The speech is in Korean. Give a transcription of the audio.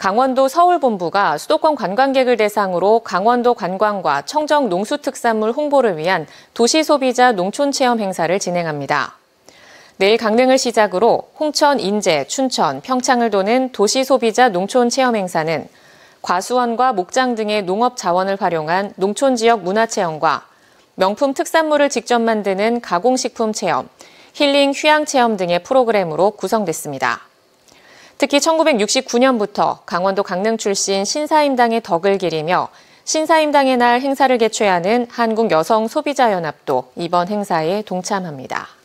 강원도 서울본부가 수도권 관광객을 대상으로 강원도 관광과 청정 농수특산물 홍보를 위한 도시소비자 농촌체험 행사를 진행합니다. 내일 강릉을 시작으로 홍천, 인제, 춘천, 평창을 도는 도시소비자 농촌체험 행사는 과수원과 목장 등의 농업 자원을 활용한 농촌 지역 문화체험과 명품 특산물을 직접 만드는 가공식품 체험, 힐링 휴양 체험 등의 프로그램으로 구성됐습니다. 특히 1969년부터 강원도 강릉 출신 신사임당의 덕을 기리며 신사임당의 날 행사를 개최하는 한국여성소비자연합도 이번 행사에 동참합니다.